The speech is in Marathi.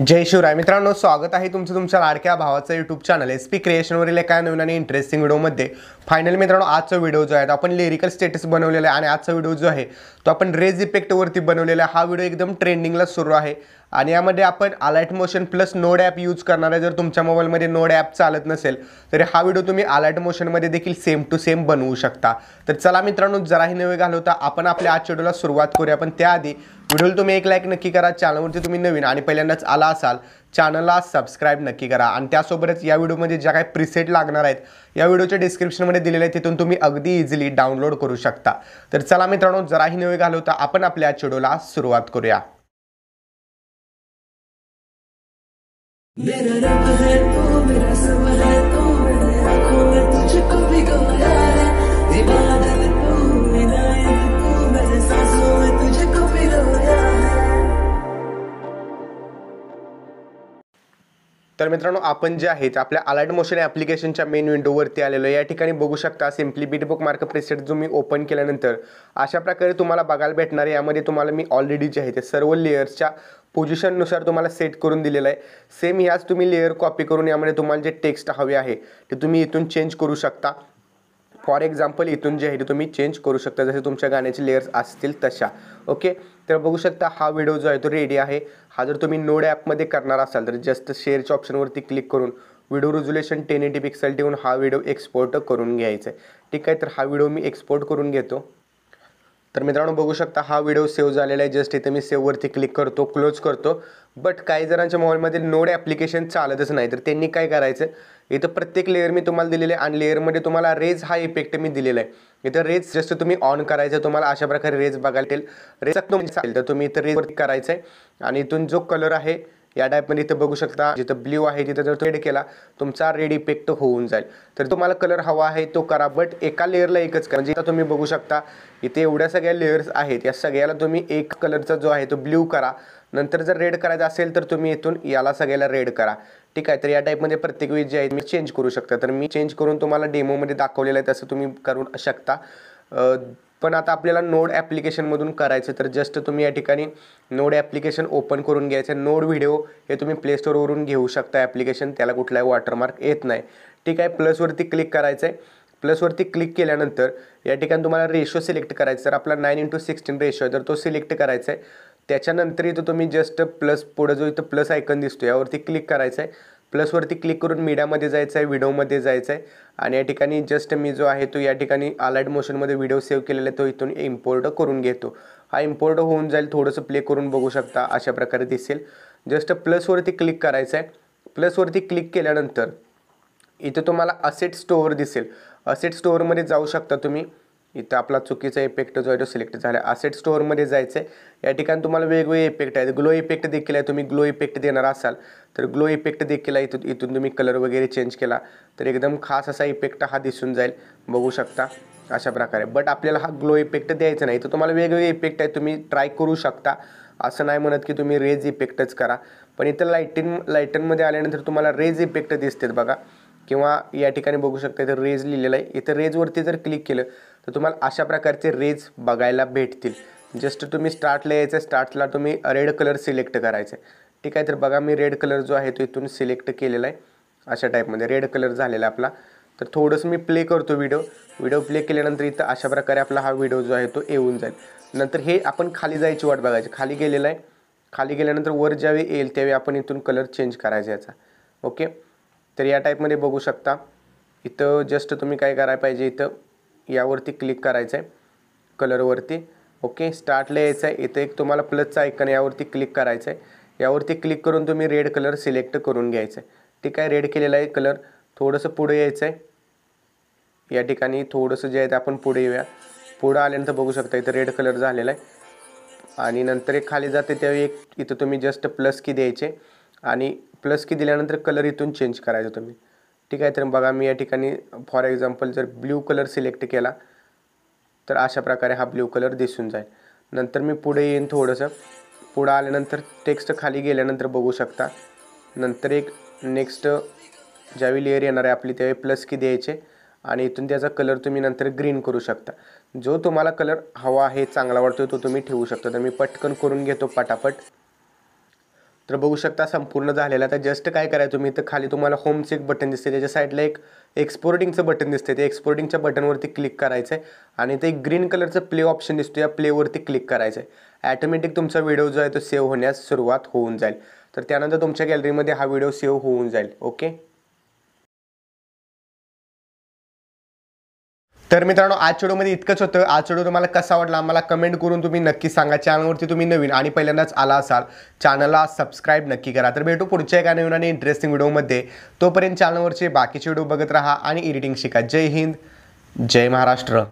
जय शिवराय मित्रांनो स्वागत आहे तुमचं तुमच्या लाडक्या भावाचं यूट्यूब चॅनल एस पी क्रिएशनवरील एका नवीन आणि इंटरेस्टिंग व्हिडिओमध्ये फायनल मित्रांनो आजचा व्हिडिओ जो आहे तो आपण लिरिकल स्टेटस बनवलेला आहे आणि आजचा व्हिडिओ जो आहे तो आपण रेज इफेक्टवरती बनवलेला हा व्हिडिओ एकदम ट्रेंडिंगला सुरू आहे आणि यामध्ये आपण Alight Motion plus node app use करणार आहे जर तुमच्या मोबाईलमध्ये नोड ॲप चालत नसेल तर हा व्हिडिओ तुम्ही अलर्ट मोशनमध्ये देखील सेम टू सेम बनवू शकता तर चला मित्रांनो जराही नवे घालवता आपण आपल्या आजच्या व्हिडिओला सुरुवात करूया पण त्याआधी व्हिडिओला तुम्ही एक लाईक नक्की करा चॅनलवरती तुम्ही नवीन आणि पहिल्यांदाच आला असाल चॅनलला सबस्क्राईब नक्की करा आणि त्यासोबतच या व्हिडिओमध्ये ज्या काही प्रिसेट लागणार आहेत या व्हिडिओच्या डिस्क्रिप्शनमध्ये दिलेल्या आहेत तिथून तुम्ही अगदी इझिली डाउनलोड करू शकता तर चला मित्रांनो जराही नवे घालवता आपण आपल्या चिडोला सुरुवात करूया मेरा रब है मेरा है तर मित्रांनो आपण जे आहे आपल्या अलर्ट मोशन ॲप्लिकेशनच्या मेन विंडोवरती आलेलो या ठिकाणी बघू शकता सिम्पली बुक मार्क प्रेसेट जो मी ओपन केल्यानंतर अशा प्रकारे तुम्हाला बघायला भेटणार आहे यामध्ये तुम्हाला मी ऑलरेडी जे आहे ते सर्व लेअर्सच्या पोझिशननुसार तुम्हाला सेट करून दिलेलं आहे सेम ह्याच तुम्ही लेअर कॉपी करून यामध्ये तुम्हाला जे टेक्स्ट हवे आहे ते तुम्ही इथून चेंज करू शकता फॉर एक्झाम्पल इथून जे आहे ते तुम्ही चेंज करू शकता जसे तुमच्या गाण्याचे लेअर्स असतील तशा ओके तर बघू शकता हा व्हिडिओ जो आहे तो रेडी आहे हा जर तुम्ही नोड ॲपमध्ये करणार असाल तर जस्ट शेअरच्या ऑप्शनवरती क्लिक करून video resolution ten eighty pixel ठेवून हा व्हिडिओ एक्सपोर्ट करून घ्यायचा आहे ठीक आहे तर हा व्हिडिओ मी एक्सपोर्ट करून घेतो तर मित्रांनो बघू शकता हा व्हिडिओ सेव्ह झालेला आहे जस्ट इथे मी सेव्हवरती क्लिक करतो क्लोज करतो बट काही जणांच्या मोबाईलमध्ये नोड ॲप्लिकेशन चालतच नाही तर त्यांनी काय करायचं इथं प्रत्येक लेअर मी तुम्हाला आहे आणि लेअरमध्ये तुम्हाला रेज हा इफेक्ट मी दिलेला आहे इथं रेज जस्ट तुम्ही ऑन करायचं तुम्हाला अशा प्रकारे रेज बघायला येईल रेज म्हणजे तर तुम्ही इथं रेज करायचं आहे आणि इथून जो कलर आहे या टाईपमध्ये इथं बघू शकता जिथं ब्ल्यू आहे तिथं जर रेड केला तुमचा रेड इफेक्ट होऊन जाईल तर तुम्हाला कलर हवा आहे तो करा बट एका लेअरला एकच करा म्हणजे तुम्ही बघू शकता इथे एवढ्या सगळ्या लेअर्स आहेत या सगळ्याला तुम्ही एक कलरचा जो आहे तो ब्ल्यू करा नंतर जर रेड करायचा असेल तर तुम्ही इथून याला सगळ्याला रेड करा ठीक आहे तर या टाईपमध्ये प्रत्येक वेळी जे आहे मी चेंज करू शकता तर मी चेंज करून तुम्हाला डेमोमध्ये दाखवलेलं आहे तसं तुम्ही करू शकता पण आता आपल्याला नोड ॲप्लिकेशनमधून करायचं तर जस्ट तुम्ही या ठिकाणी नोड ॲप्लिकेशन ओपन करून घ्यायचं नोड व्हिडिओ हे तुम्ही प्ले स्टोअरवरून घेऊ शकता ॲप्लिकेशन त्याला कुठलाही वॉटरमार्क येत नाही ठीक आहे प्लसवरती क्लिक करायचं आहे प्लसवरती क्लिक केल्यानंतर या ठिकाणी तुम्हाला रेशो सिलेक्ट करायचा तर आपला नाईन इंटू सिक्स्टीन रेशो आहे तर तो सिलेक्ट करायचा आहे त्याच्यानंतर इथं तुम्ही जस्ट प्लस पुढं जो इथं प्लस आयकन दिसतो यावरती क्लिक करायचं आहे प्लसवरती क्लिक करून मीडियामध्ये जायचं आहे व्हिडिओमध्ये जायचं आहे आणि या ठिकाणी जस्ट मी जो आहे तो या ठिकाणी मोशन मोशनमध्ये व्हिडिओ सेव्ह केलेला आहे तो इथून इम्पोर्ट करून घेतो हा इम्पोर्ट होऊन जाईल थोडंसं प्ले करून बघू शकता अशा प्रकारे दिसेल जस्ट प्लसवरती क्लिक करायचं आहे प्लसवरती क्लिक केल्यानंतर इथं तुम्हाला असेट स्टोअर दिसेल असेट स्टोअरमध्ये जाऊ शकता तुम्ही इथं आपला चुकीचा इफेक्ट जो आहे तो सिलेक्ट झाला असेट स्टोअरमध्ये जायचं आहे या ठिकाणी तुम्हाला वेगवेगळे इफेक्ट आहेत ग्लो इफेक्ट देखील आहे तुम्ही ग्लो इफेक्ट देणार असाल तर ग्लो इफेक्ट देखील आहे इथून इथून तुम्ही कलर वगैरे चेंज केला तर एकदम खास असा इफेक्ट हा दिसून जाईल बघू शकता अशा प्रकारे बट आपल्याला हा ग्लो इफेक्ट द्यायचा नाही तर तुम्हाला वेगवेगळे इफेक्ट आहे तुम्ही ट्राय करू शकता असं नाही म्हणत की तुम्ही रेज इफेक्टच करा पण इथं लाईटिंग लाईटनमध्ये आल्यानंतर तुम्हाला रेज इफेक्ट दिसतात बघा किंवा या ठिकाणी बघू शकता इथं रेज लिहिलेलं आहे इथं रेजवरती जर क्लिक केलं तर तुम्हाला अशा प्रकारचे रेज बघायला भेटतील जस्ट तुम्ही स्टार्टला यायचं आहे स्टार्टला तुम्ही रेड कलर सिलेक्ट करायचं आहे ठीक आहे तर बघा मी रेड कलर जो आहे तो इथून सिलेक्ट केलेला आहे अशा टाईपमध्ये रेड कलर झालेला आपला तर थोडंसं मी प्ले करतो व्हिडिओ व्हिडिओ प्ले केल्यानंतर इथं अशा प्रकारे आपला हा व्हिडिओ जो आहे तो येऊन जाईल नंतर हे आपण खाली जायची वाट बघायची खाली गेलेला आहे खाली गेल्यानंतर वर ज्यावेळी येईल त्यावेळी आपण इथून कलर चेंज करायचा याचा ओके तर या टाईपमध्ये बघू शकता इथं जस्ट तुम्ही काय करायला पाहिजे इथं यावरती क्लिक करायचं आहे कलरवरती ओके स्टार्टला यायचं आहे इथं एक तुम्हाला प्लसचं आयकन यावरती क्लिक करायचं आहे यावरती क्लिक करून तुम्ही रेड कलर सिलेक्ट करून घ्यायचं आहे ठीक आहे रेड केलेला आहे कलर थोडंसं पुढे यायचं आहे या ठिकाणी थोडंसं जे आहे ते आपण पुढे येऊया पुढं आल्यानंतर बघू शकता इथं रेड कलर झालेला आहे आणि नंतर एक खाली जाते त्यावेळी एक इथं तुम्ही जस्ट प्लस की द्यायचे आणि प्लस की दिल्यानंतर कलर इथून चेंज करायचा तुम्ही ठीक आहे तर बघा मी या ठिकाणी फॉर एक्झाम्पल जर ब्ल्यू कलर सिलेक्ट केला तर अशा प्रकारे हा ब्ल्यू कलर दिसून जाईल नंतर मी पुढे येईन थोडंसं पुढं आल्यानंतर टेक्स्ट खाली गेल्यानंतर बघू शकता नंतर एक नेक्स्ट ज्यावेळी लेअर येणार आहे आपली त्यावेळी प्लस की द्यायचे आणि इथून त्याचा कलर तुम्ही नंतर ग्रीन करू शकता जो तुम्हाला कलर हवा आहे चांगला वाटतो तो तुम्ही ठेवू शकता तर मी पटकन करून घेतो पटापट तर बघू शकता संपूर्ण झालेला आता जस्ट काय करायचं तुम्ही तर खाली तुम्हाला होमचं एक बटन दिसते त्याच्या साईडला एक एक्सपोर्टिंगचं बटन दिसते ते एक्सपोर्टिंगच्या बटनवरती क्लिक करायचं आहे आणि ते ग्रीन कलरचं प्ले ऑप्शन दिसतो या प्लेवरती क्लिक करायचं आहे ॲटोमॅटिक तुमचा व्हिडिओ जो आहे तो सेव्ह होण्यास सुरुवात होऊन जाईल तर त्यानंतर तुमच्या गॅलरीमध्ये हा व्हिडिओ सेव्ह होऊन जाईल ओके तर मित्रांनो आज व्हिडिओमध्ये इतकंच होतं आज चेडू तुम्हाला कसा आवडला आम्हाला कमेंट करून तुम्ही नक्की सांगा चॅनलवरती तुम्ही नवीन आणि पहिल्यांदाच आला असाल चॅनलला सबस्क्राईब नक्की करा तर भेटू पुढच्या एका नवीन आणि इंटरेस्टिंग व्हिडिओमध्ये तोपर्यंत चॅनलवरचे बाकीचे व्हिडिओ बघत राहा आणि एडिटिंग शिका जय हिंद जय महाराष्ट्र